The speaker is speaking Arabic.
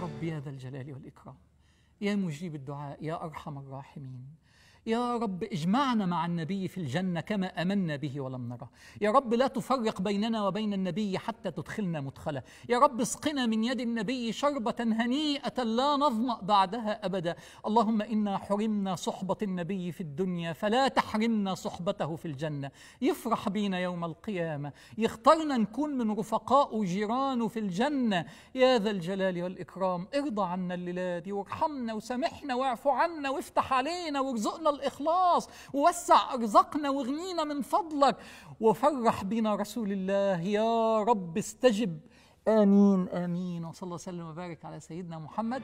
رب يا ذا الجلال والإكرام يا مجيب الدعاء يا أرحم الراحمين يا رب اجمعنا مع النبي في الجنة كما أمنا به ولم نره يا رب لا تفرق بيننا وبين النبي حتى تدخلنا مدخله يا رب اسقنا من يد النبي شربة هنيئة لا نظمأ بعدها أبدا اللهم إنا حرمنا صحبة النبي في الدنيا فلا تحرمنا صحبته في الجنة يفرح بينا يوم القيامة يختارنا نكون من رفقاء وجيرانه في الجنة يا ذا الجلال والإكرام ارضى عنا الليلة دي وارحمنا وسامحنا واعف عنا وافتح علينا وارزقنا الإخلاص ووسع أرزقنا واغنينا من فضلك وفرح بنا رسول الله يا رب استجب آمين آمين وصلى الله وسلم وبارك على سيدنا محمد